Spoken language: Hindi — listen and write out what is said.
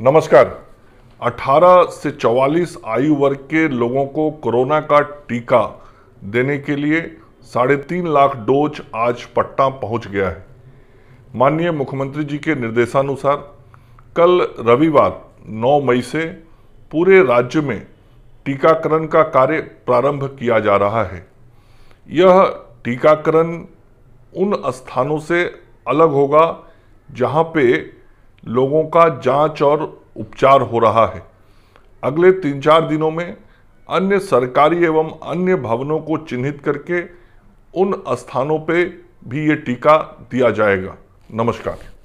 नमस्कार 18 से 44 आयु वर्ग के लोगों को कोरोना का टीका देने के लिए साढ़े तीन लाख डोज आज पटना पहुंच गया है माननीय मुख्यमंत्री जी के निर्देशानुसार कल रविवार 9 मई से पूरे राज्य में टीकाकरण का कार्य प्रारंभ किया जा रहा है यह टीकाकरण उन स्थानों से अलग होगा जहां पे लोगों का जांच और उपचार हो रहा है अगले तीन चार दिनों में अन्य सरकारी एवं अन्य भवनों को चिन्हित करके उन स्थानों पे भी ये टीका दिया जाएगा नमस्कार